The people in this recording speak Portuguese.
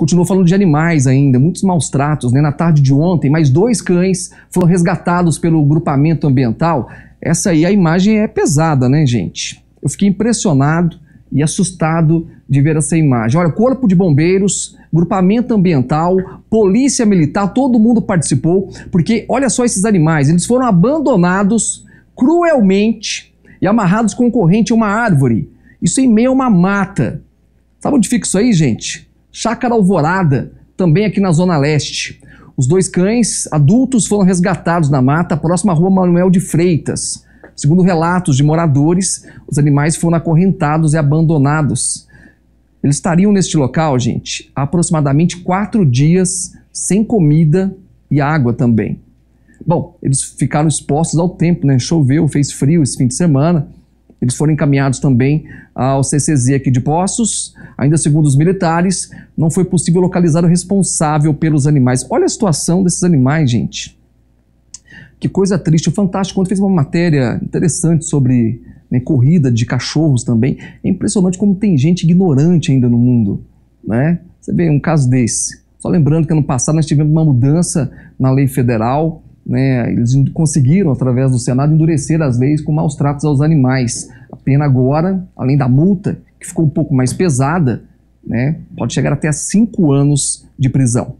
continuou falando de animais ainda, muitos maus tratos. Né? Na tarde de ontem, mais dois cães foram resgatados pelo grupamento ambiental. Essa aí, a imagem é pesada, né, gente? Eu fiquei impressionado e assustado de ver essa imagem. Olha, corpo de bombeiros, grupamento ambiental, polícia militar, todo mundo participou, porque olha só esses animais, eles foram abandonados cruelmente e amarrados com corrente a uma árvore. Isso em meio a uma mata. Sabe onde fica isso aí, gente? Chácara Alvorada, também aqui na Zona Leste. Os dois cães adultos foram resgatados na mata próxima à rua Manuel de Freitas. Segundo relatos de moradores, os animais foram acorrentados e abandonados. Eles estariam neste local, gente, há aproximadamente quatro dias sem comida e água também. Bom, eles ficaram expostos ao tempo, né? Choveu, fez frio esse fim de semana. Eles foram encaminhados também ao CCZ aqui de Poços. Ainda segundo os militares, não foi possível localizar o responsável pelos animais. Olha a situação desses animais, gente. Que coisa triste. O Fantástico Quando fez uma matéria interessante sobre né, corrida de cachorros também. É impressionante como tem gente ignorante ainda no mundo. Né? Você vê um caso desse. Só lembrando que ano passado nós tivemos uma mudança na lei federal né, eles conseguiram, através do Senado, endurecer as leis com maus tratos aos animais. A pena agora, além da multa, que ficou um pouco mais pesada, né, pode chegar até a cinco anos de prisão.